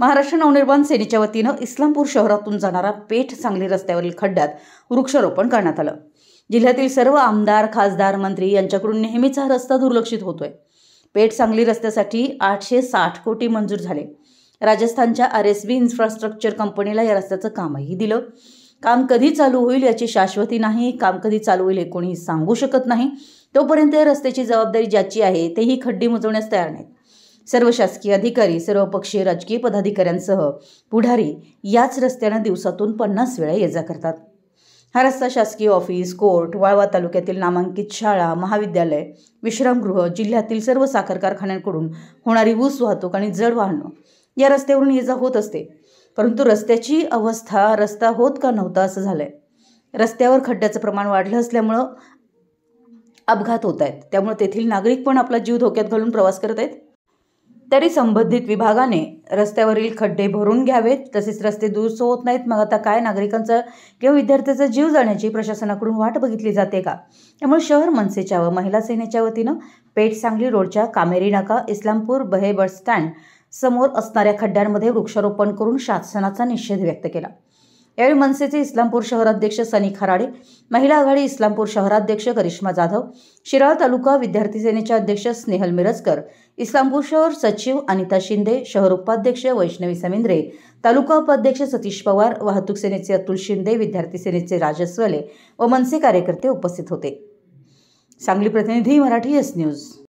महाराष्ट्र नवनिर्माण सेनेच्या वतीनं इस्लामपूर शहरातून जाणारा पेठ सांगली रस्त्यावरील खड्ड्यात वृक्षारोपण करण्यात आलं जिल्ह्यातील सर्व आमदार खासदार मंत्री यांच्याकडून नेहमीच हा रस्ता दुर्लक्षित होतोय पेठ सांगली रस्त्यासाठी आठशे साठ कोटी मंजूर झाले राजस्थानच्या आर एस बी इन्फ्रास्ट्रक्चर कंपनीला या रस्त्याचं कामही दिलं काम कधी चालू होईल याची शाश्वती नाही काम कधी चालू होईल हे कोणीही सांगू शकत नाही तोपर्यंत या रस्त्याची जबाबदारी ज्याची आहे तेही खड्डे मुजवण्यास तयार नाहीत सर्व शासकीय अधिकारी सर्वपक्षीय राजकीय पदाधिकाऱ्यांसह पुढारी याच रस्त्यानं दिवसातून पन्नास वेळा ये जा करतात हा रस्ता शासकीय ऑफिस कोर्ट वाळवा तालुक्यातील नामांकित शाळा महाविद्यालय विश्रामगृह जिल्ह्यातील सर्व साखर कारखान्यांकडून होणारी ऊस वाहतूक आणि जड वाहनं या रस्त्यावरून ये जा होत असते परंतु रस्त्याची अवस्था रस्ता होत का नव्हता असं झालंय रस्त्यावर खड्ड्याचं प्रमाण वाढलं असल्यामुळं अपघात होत आहेत त्यामुळे तेथील नागरिक पण आपला जीव धोक्यात घालून प्रवास करत आहेत तरी संबंधित विभागाने रस्त्यावरील खड्डे भरून घ्यावेत तसेच रस्ते दुरुस्त होत नाहीत मग आता काय नागरिकांचा किंवा विद्यार्थ्यांचा जीव जाण्याची प्रशासनाकडून वाट बघितली जाते का त्यामुळे शहर मनसेच्या व महिला सेनेच्या वतीनं पेठ सांगली रोडच्या कामेरी नाका इस्लामपूर बहे बस स्टँड समोर असणाऱ्या खड्ड्यांमध्ये वृक्षारोपण करून शासनाचा निषेध व्यक्त केला यावेळी मनसेचे इस्लामपूर शहराध्यक्ष सनी खराडे महिला आघाडी इस्लामपूर शहराध्यक्ष करिश्मा जाधव शिराळ तालुका विद्यार्थी सेनेच्या अध्यक्ष स्नेहल मिरजकर इस्लामपूर शहर सचिव अनिता शिंदे शहर उपाध्यक्ष वैष्णवी समिंद्रे तालुका उपाध्यक्ष सतीश पवार वाहतूक सेनेचे अतुल शिंदे विद्यार्थी सेनेचे राजस्वले व मनसे कार्यकर्ते उपस्थित होते सांगली प्रतिनिधी मराठी एस न्यूज